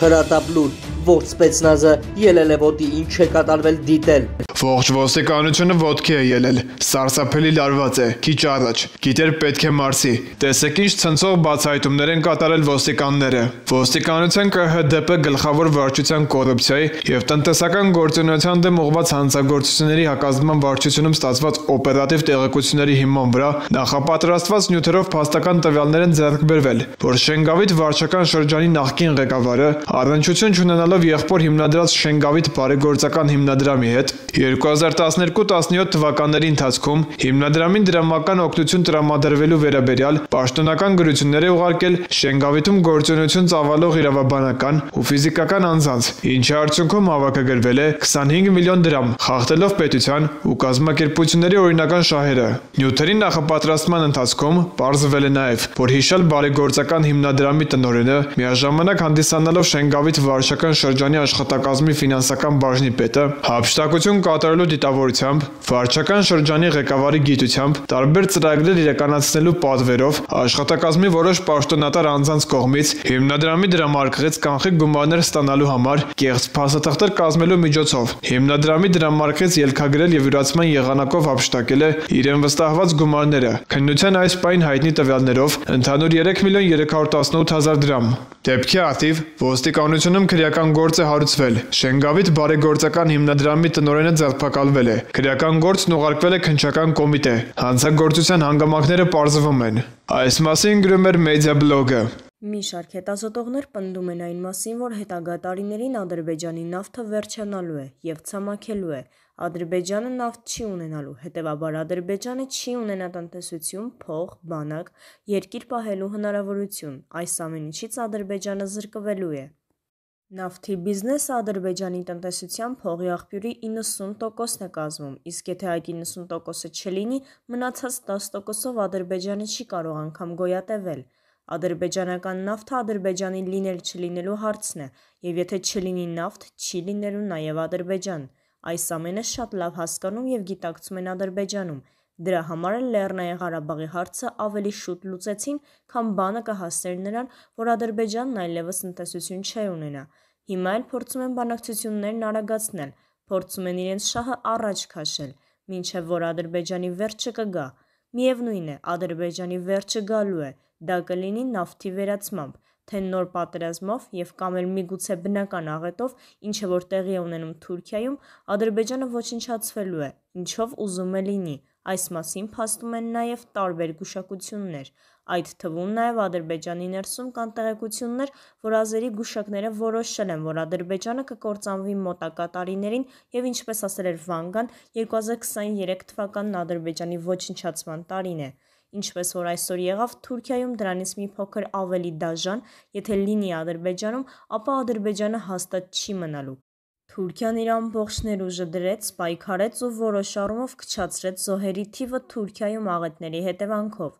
Radablut որ սպեցնազը ելել է ոտի ինչ է կատարվել դիտել։ Ողջ ոստիկանությունը ոտքի է ելել, սարսափելի լարված է, քիչ առաջ, գիտեր պետք է մարսի։ Տեսեք ինչ ցնցող բացահայտումներ են կատարել ոստիկանները։ Ոստիկանության ԿՀԴՊ գլխավոր վարչության կոռուպցիայի եւ տնտեսական գործունեության դեմ ուղված հանցագործությունների հակազդման վարչությունում ստացված օպերատիվ տեղեկությունների հիման վրա նախապատրաստված նյութերով փաստական տվյալներ են ձեռք բերվել, որ Շենգավիթ վարչական շրջանի նախկին ղեկավարը առնչություն չունենալով Ալիևով եղբոր հիմնադրած Շենգավիթ բարեգործական հիմնադրամի հետ 2012-17 թվականների ընթացքում հիմնադրամին դրամական օգնություն տրամադրվելու վերաբերյալ պաշտոնական գրություններ է ուղարկել Շենգավիթում գործունեություն ծավալող իրավաբանական ու ֆիզիկական անձանց, ինչի արդյունքում հավաքագրվել է 25 միլիոն դրամ, խախտելով պետության ու կազմակերպությունների օրինական շահերը։ Նյութերի նախապատրաստման ընթացքում պարզվել է նաև, որ հիշալ բարեգործական հիմնադրամի տնօրենը միաժամանակ հանդիսանալով Շենգավիթ վարչական շրջանի աշխատակազմի ֆինանսական բաժնի պետը հապշտակություն կատարելու դիտավորությամբ վարչական շրջանի ղեկավարի գիտությամբ տարբեր ծրագրեր իրականացնելու պատվերով աշխատակազմի որոշ պաշտոնատար անձանց կողմից հիմնադրամի դրամարկղից կանխիկ գումարներ ստանալու համար կեղծ փաստաթղթեր կազմելու միջոցով հիմնադրամի դրամարկղից ելքագրել եւ յուրացման եղանակով հապշտակել է իրեն վստահված գումարները քննության այս պայն հայտնի տվյալներով ընդհանուր 3 միլիոն 318 հազար դրամ Դեպքի ակտիվ ոստիկանությունում քրեական գործ է հարուցվել։ Շենգավիթ բարեգործական հիմնադրամի տնօրենը ձերբակալվել է։ Քրեական գործն ուղարկվել է քնչական կոմիտե։ Հանցագործության հանգամանքները պարզվում են։ Այս մասին գրում էր մեդիա բլոգը։ Մի շարք հետազոտողներ պնդում են այն մասին, որ հետագա տարիներին Ադրբեջանի նավթը վերջանալու է եւ ցամաքելու է, Ադրբեջանը նավթ չի ունենալու, հետևաբար Ադրբեջանը չի ունենա տնտեսություն, փող, բանակ, երկիր պահելու հնարավորություն։ Այս ամենիչից Ադրբեջանը զրկվելու է։ Նավթի բիզնեսը Ադրբեջանի տնտեսության փողի աղբյուրի 90%-ն է կազմում, իսկ եթե այդ 90%-ը չլինի, մնացած 10%-ով Ադրբեջանը չի կարող անգամ գոյատևել։ Ադրբեջանական նավթը Ադրբեջանի լինել չլինելու հարցն է, եւ եթե չլինի նավթ, չի լինելու նաեւ Ադրբեջան։ Այս ամենը շատ լավ հասկանում եւ գիտակցում են Ադրբեջանում։ Դրա համար էլ Լեռնային Ղարաբաղի հարցը ավելի շուտ լուծեցին, քան բանը կհասներ նրան, որ Ադրբեջանն այլևս տնտեսություն չէր ունենա։ Հիմա էլ փորձում են բանակցություններն արագացնել, փորձում են իրենց շահը առաջ քաշել, ինչեւ որ Ադրբեջանի վերջը կգա։ Միևնույն է, Ադրբեջանի վերջը գալու է, դա կլինի նավթի վերացմամբ թե նոր պատերազմով եւ կամ էլ միգուցե բնական աղետով, ինչը որ տեղի է ունենում Թուրքիայում, Ադրբեջանը ոչնչացվելու է, ինչով ուզում է լինի։ Այս մասին փաստում են նաև տարբեր գուշակություններ, այդ թվում նաև Ադրբեջանի ներսում կան տեղեկություններ, որ ազերի գուշակները որոշել են, որ Ադրբեջանը կկործանվի մոտակա տարիներին եւ ինչպես ասել էր Վանգան, 2023 թվականն Ադրբեջանի ոչնչացման տարին է ինչպես որ այսօր եղավ Թուրքիայում դրանից մի փոքր ավելի դաժան, եթե լինի Ադրբեջանում, ապա Ադրբեջանը հաստատ չի մնալու։ Թուրքիան իր ամբողջ ներուժը դրեց, պայքարեց ու որոշ առումով քչացրեց զոհերի թիվը Թուրքիայում աղետների հետևանքով,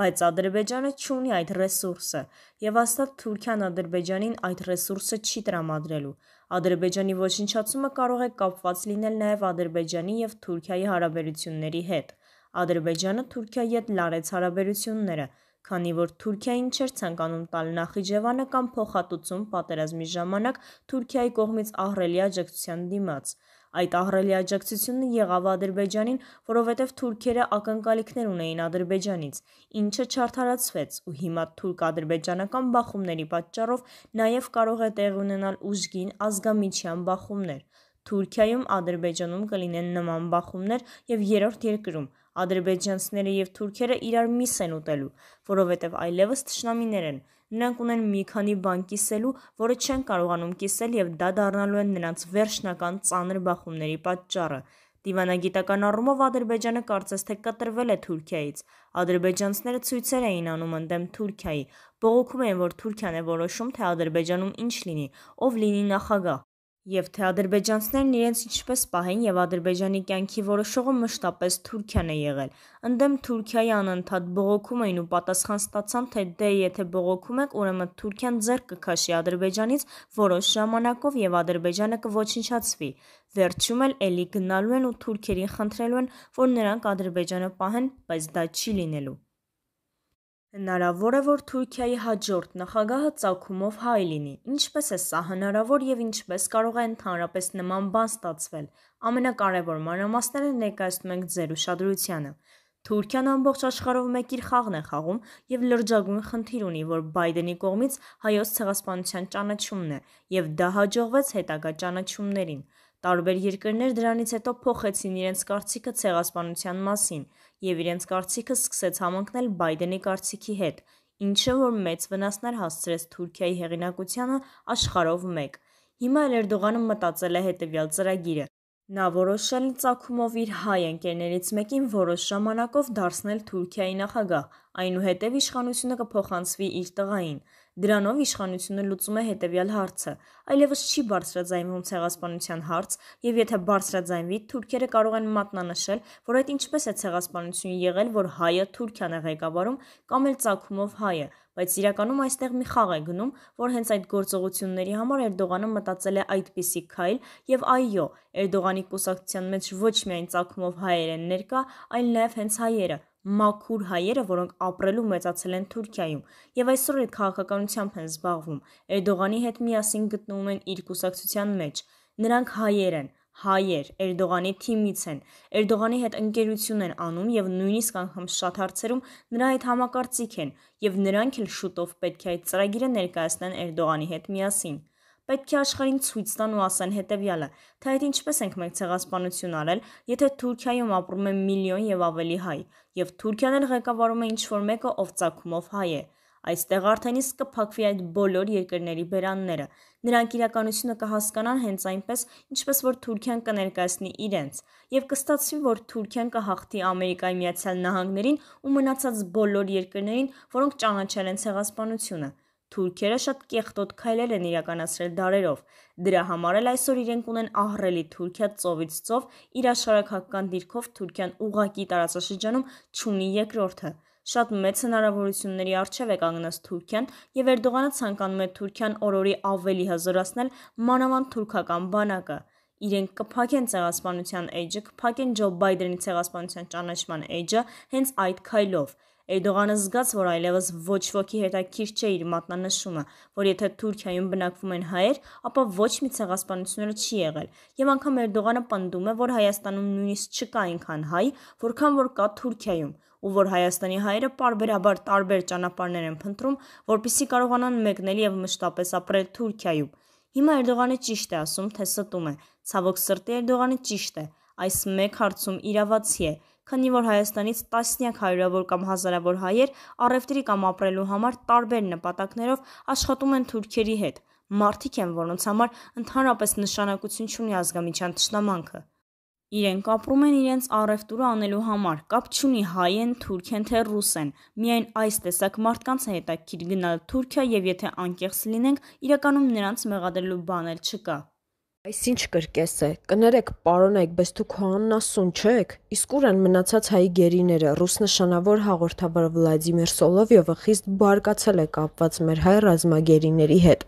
բայց Ադրբեջանը չունի այդ ռեսուրսը, եւ հաստատ Թուրքիան Ադրբեջանին այդ ռեսուրսը չի տրամադրելու։ Ադրբեջանի ոչնչացումը կարող է կապված լինել նաեւ Ադրբեջանի եւ Թուրքիայի հարաբերությունների հետ։ Ադրբեջանը Թուրքիայի հետ լարեց հարաբերությունները, քանի որ Թուրքիային չէր ցանկանում տալ Նախիջևանը կամ փոխհատուցում պատերազմի ժամանակ Թուրքիայի կողմից ահռելի աջակցության դիմաց։ Այդ ահռելի աջակցությունը եղավ Ադրբեջանին, որովհետև թուրքերը ակնկալիքներ ունեին Ադրբեջանից, ինչը չարդարացվեց ու հիմա թուրք-ադրբեջանական բախումների պատճառով նաև կարող է տեղի ունենալ ուժգին ազգամիջյան բախումներ։ Թուրքիայում, Ադրբեջանում կլինեն նման բախումներ և երրորդ երկրում, Ադրբեջանցիները եւ թուրքերը իրար միս են ուտելու, որովհետեւ այլևս ճշնամիներ են։ Նրանք ունեն մի քանի բան կիսելու, որը չեն կարողանում կիսել եւ դա դառնալու են նրանց վերջնական ծանր բախումների պատճառը։ Դիվանագիտական առումով Ադրբեջանը կարծես թե կտրվել է Թուրքիայից։ Ադրբեջանցները ցույցեր էին անում ընդդեմ Թուրքիայի։ Բողոքում էին, որ Թուրքիան է որոշում, թե Ադրբեջանում ինչ լինի, ով լինի նախագահ եւ թե ադրբեջանցներն իրենց ինչպես պահեն եւ ադրբեջանի կյանքի որոշողը մշտապես Թուրքիան է եղել։ Ընդդեմ Թուրքիայի անընդհատ բողոքում էին ու պատասխան ստացան, թե դե եթե բողոքում եք, ուրեմն Թուրքիան ձեռք կքաշի Ադրբեջանից որոշ ժամանակով եւ Ադրբեջանը կոչնչացվի։ Վերջում էլ էլի գնալու են ու թուրքերին խնդրելու են, որ նրանք Ադրբեջանը պահեն, բայց դա չի լինելու։ Հնարավոր է, որ Թուրքիայի հաջորդ նախագահը ցակումով հայ լինի։ Ինչպես է սա հնարավոր եւ ինչպես կարող է ընդհանրապես նման բան ստացվել։ Ամենակարևոր մանրամասները ներկայացնում ենք ձեր ուշադրությանը։ Թուրքիան ամբողջ աշխարհով մեկ իր խաղն է խաղում եւ լրջագույն խնդիր ունի, որ Բայդենի կողմից հայոց ցեղասպանության ճանաչումն է եւ դա հաջողվեց հետագա ճանաչումներին։ Տարբեր երկրներ դրանից հետո փոխեցին իրենց կարծիքը ցեղասպանության մասին եւ իրենց կարծիքը սկսեց համընկնել Բայդենի կարծիքի հետ, ինչը որ մեծ վնասներ հասցրեց Թուրքիայի հեղինակությանը աշխարհով մեկ։ Հիմա էլ Էրդողանը մտածել է հետևյալ ծրագիրը. Նա որոշել ծակումով իր հայ ընկերներից մեկին որոշ ժամանակով դարձնել Թուրքիայի նախագահ, այնուհետև իշխանությունը կփոխանցվի իր տղային։ Դրանով իշխանությունը լուծում է հետևյալ հարցը. այլևս չի բարձրաձայնվում ցեղասպանության հարց, եւ եթե բարձրաձայնվի, թուրքերը կարող են մատնանշել, որ այդ ինչպես է ցեղասպանություն եղել, որ հայը Թուրքիան է ղեկավարում կամ էլ ցակումով հայը, բայց իրականում այստեղ մի խաղ է գնում, որ հենց այդ գործողությունների համար Էրդողանը մտածել է այդպիսի քայլ եւ այո, Էրդողանի կուսակցության մեջ ոչ միայն ցակումով հայերեն ներկա, այլ նաեւ հենց հայերը, մաքուր հայերը, որոնք ապրելու մեծացել են Թուրքիայում եւ այսօր էլ քաղաքականությամբ են զբաղվում, Էրդողանի հետ միասին գտնվում են իր կուսակցության մեջ։ Նրանք հայեր են, հայեր Էրդողանի թիմից են։ Էրդողանի հետ ընկերություն են անում եւ նույնիսկ անգամ շատ հարցերում նրա հետ համակարծիք են եւ նրանք էլ շուտով պետք է այդ ծրագիրը ներկայացնեն Էրդողանի հետ միասին։ Պետք է աշխարհին ցույց տան ու ասեն հետևյալը, թե այդ ինչպես ենք մենք ցեղասպանություն արել, եթե Թուրքիայում ապրում է միլիոն եւ ավելի հայ, եւ Թուրքիան էլ ղեկավարում է ինչ-որ մեկը, ով ցակումով հայ է։ Այստեղ արդեն իսկ կփակվի այդ բոլոր երկրների բերանները։ Նրանք իրականությունը կհասկանան հենց այնպես, ինչպես որ Թուրքիան կներկայացնի իրենց, եւ կստացվի, որ Թուրքիան կհաղթի Ամերիկայի Միացյալ Նահանգներին ու մնացած բոլոր երկրներին, որոնք ճանաչել են ցեղասպանությունը։ Թուրքերը շատ կեղտոտ քայլեր են իրականացրել դարերով։ Դրա համար էլ այսօր իրենք ունեն ահռելի Թուրքիա ծովից ծով իր աշխարհակական դիրքով Թուրքիան ուղակի տարածաշրջանում չունի երկրորդը։ Շատ մեծ հնարավորությունների արժև է կանգնած Թուրքիան եւ Էրդողանը ցանկանում է Թուրքիան օրորի ավելի հզորացնել մանավանդ թուրքական բանակը։ Իրենք կփակեն ցեղասպանության էջը, կփակեն Ջո Բայդենի ցեղասպանության ճանաչման էջը հենց այդ քայլով։ Էրդողանը զգաց, որ այլևս ոչ ոքի հետաքրքիր չէ իր մատնանշումը, որ եթե Թուրքիայում բնակվում են հայեր, ապա ոչ մի ցեղասպանություններ չի եղել։ Եվ անգամ Էրդողանը պնդում է, որ Հայաստանում նույնիսկ չկա այնքան հայ, որքան որ կա Թուրքիայում ու որ Հայաստանի հայերը parberabar տարբեր ճանապարհներ են փնտրում, որpիսի կարողանան մեկնել եւ մշտապես ապրել Թուրքիայում։ Հիմա Էրդողանը ճիշտ է ասում, թե ստում է։ Ցավոք սրտի Էրդողանը ճիշտ է։ Այս մեկ հարցում իրավացի է, քանի որ Հայաստանից տասնյակ հարյուրավոր կամ հազարավոր հայեր առևտրի կամ ապրելու համար տարբեր նպատակներով աշխատում են թուրքերի հետ։ Մարդիկ են, որոնց համար ընդհանրապես նշանակություն չունի ազգամիջյան ճշտամանքը։ Իրենք ապրում են իրենց առևտուրը անելու համար, կապ չունի հայ են, թուրք են թե ռուս են։ Միայն այս տեսակ մարդկանց է հետաքրքիր գնալ Թուրքիա եւ եթե անկեղծ լինենք, իրականում նրանց մեղադրելու բան էլ չկա։ Այս ինչ կրկես է, կներեք պարոնայք, բես դուք Հոաննասուն չե՞ք, իսկ ուր են մնացած հայի գերիները, ռուս նշանավոր հաղորդավար Վլադիմիր Սոլովյովը խիստ բարկացել է կապված մեր հայ ռազմագերիների հետ,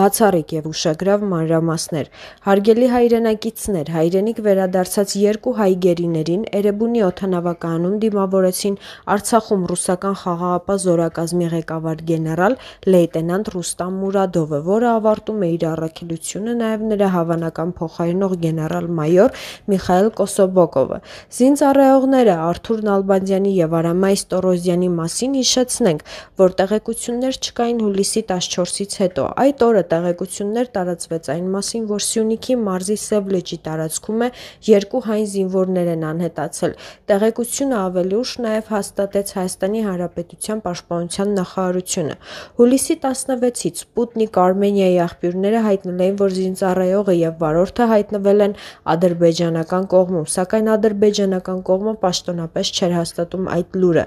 բացառիկ և ուշագրավ մանրամասներ, հարգելի հայրենակիցներ, հայրենիք վերադարձած երկու հայ գերիներին Էրեբունի օդանավակայանում դիմավորեցին Արցախում ռուսական խաղաղապահ զորակազմի ղեկավար գեներալ լեյտենանտ Ռուստամ Մուրադովը, որը ավարտում է իր առաքելությունը նաև նրա հավանականությամբ անվանական փոխարինող գեներալ-մայոր Միխայել Կոսոբոկովը։ Զինծառայողները Արթուր Նալբանդյանի եւ Արամայ Ստորոզյանի մասին հիշեցնենք, որ տեղեկություններ չկային հուլիսի 14-ից հետո։ Այդ օրը տեղեկություններ տարածվեց այն մասին, որ Սյունիքի մարզի Սև լճի տարածքում է երկու հայն զինվորներ են անհետացել։ Տեղեկությունը ավելի ուշ նաեւ հաստատեց Հայաստանի Հանրապետության Պաշտպանության նախարարությունը։ Հուլիսի 16-ից Սպուտնիկ Արմենիայի աղբյուրները հայտնել էին, որ զինծառայողը եւ վարորդը հայտնվել են ադրբեջանական կողմում, սակայն ադրբեջանական կողմը պաշտոնապես չէր հաստատում այդ լուրը։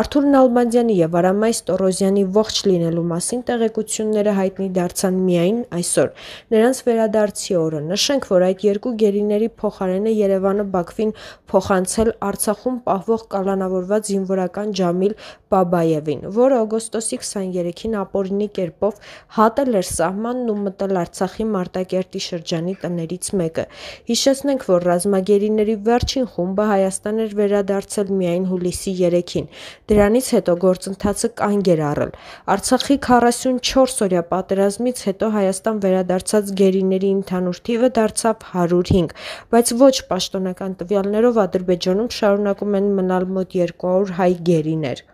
Արթուր Նալբանդյանի եւ Արամայ Ստորոզյանի ողջ լինելու մասին տեղեկությունները հայտնի դարձան միայն այսօր։ Նրանց վերադարձի օրը նշենք, որ այդ երկու գերիների փոխարենը Երևանը Բաքվին փոխանցել Արցախում պահվող կալանավորված զինվորական Ջամիլ Բաբայևին, որը օգոստոսի 23-ին ապօրինի կերպով հատել էր սահմանն ու մտել Արցախի Մարտակերտի շրջան Սարգսյանի տներից մեկը։ Հիշեցնենք, որ ռազմագերիների վերջին խումբը Հայաստան էր վերադարձել միայն հուլիսի 3-ին։ Դրանից հետո գործընթացը կանգ էր առել։ Արցախի 44-օրյա պատերազմից հետո Հայաստան վերադարձած գերիների ընդհանուր թիվը դարձավ 105, բայց ոչ պաշտոնական տվյալներով Ադրբեջանում շարունակում են մնալ մոտ 200 հայ գերիներ։